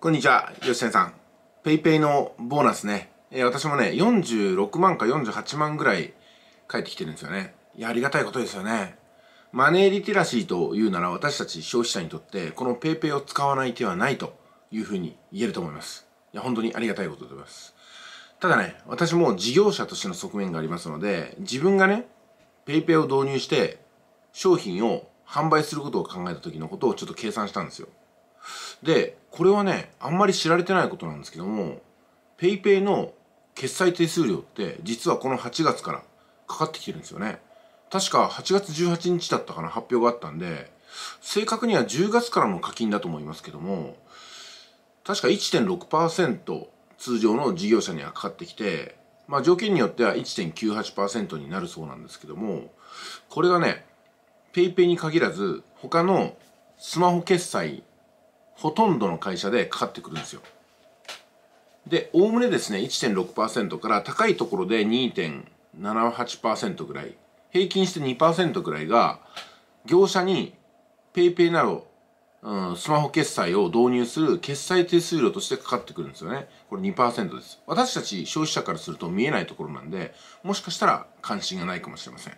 こんにちは、よしせさん。ペイペイのボーナスね、えー、私もね、46万か48万ぐらい返ってきてるんですよね。いや、ありがたいことですよね。マネーリテラシーというなら私たち消費者にとって、この PayPay を使わない手はないというふうに言えると思います。いや、本当にありがたいことでございます。ただね、私も事業者としての側面がありますので、自分がね、PayPay を導入して商品を販売することを考えた時のことをちょっと計算したんですよ。で、これはねあんまり知られてないことなんですけども PayPay の決済手数料って実はこの8月からかかってきてるんですよね確か8月18日だったかな発表があったんで正確には10月からの課金だと思いますけども確か1.6%通常の事業者にはかかってきてまあ条件によっては1.98%になるそうなんですけどもこれがね PayPay に限らず他のスマホ決済ほとんどの会社でかかってくるんですよ。で、おおむねですね、1.6%から高いところで2.78%ぐらい、平均して2%ぐらいが、業者に PayPay など、うん、スマホ決済を導入する決済手数料としてかかってくるんですよね。これ2%です。私たち消費者からすると見えないところなんで、もしかしたら関心がないかもしれません。